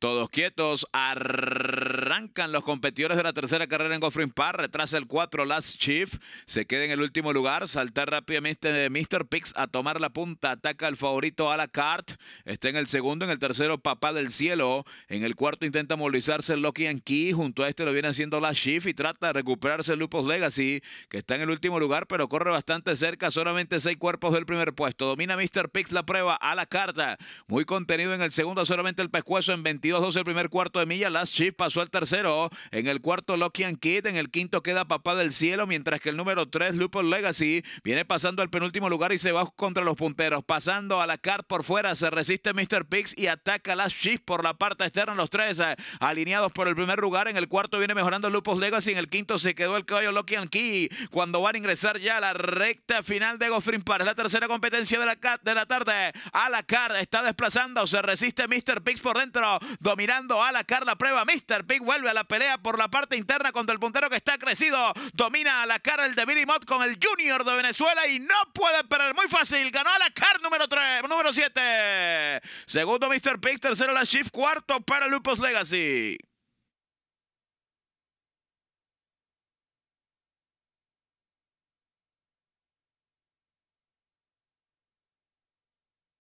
Todos quietos. Arrancan los competidores de la tercera carrera en Goffrin Park. Retrasa el 4 Last Chief. Se queda en el último lugar. salta rápidamente de Mr. Pix a tomar la punta. Ataca al favorito a la carta. Está en el segundo. En el tercero, Papá del Cielo. En el cuarto intenta movilizarse Loki and Key. Junto a este lo viene haciendo Last Chief y trata de recuperarse el Lupus Legacy, que está en el último lugar, pero corre bastante cerca. Solamente seis cuerpos del primer puesto. Domina Mr. Pix la prueba a la carta. Muy contenido en el segundo. Solamente el pescuezo en 22-12 el primer cuarto de milla. Last Chief pasó al tercero. En el cuarto, Lucky and Kid. En el quinto queda Papá del Cielo. Mientras que el número tres, Lupo Legacy, viene pasando al penúltimo lugar y se va contra los punteros. Pasando a la car por fuera, se resiste Mr. Pix y ataca las Shift por la parte externa. Los tres eh, alineados por el primer lugar. En el cuarto viene mejorando Lupo Legacy. En el quinto se quedó el caballo Lucky and Kid. Cuando van a ingresar ya a la recta final de Gofrin Park. Es la tercera competencia de la, de la tarde. A la car está desplazando. Se resiste Mr. Pix por dentro. Dominando a la car la prueba. Mr. Pix vuelve a la pelea por la parte interna contra el puntero que está crecido. Domina a la cara el de Billy Mott con el Junior de Venezuela y no puede perder. Muy fácil. Ganó a la car número 3, número 7. Segundo Mr. Pig, tercero la Shift, cuarto para Lupus Legacy.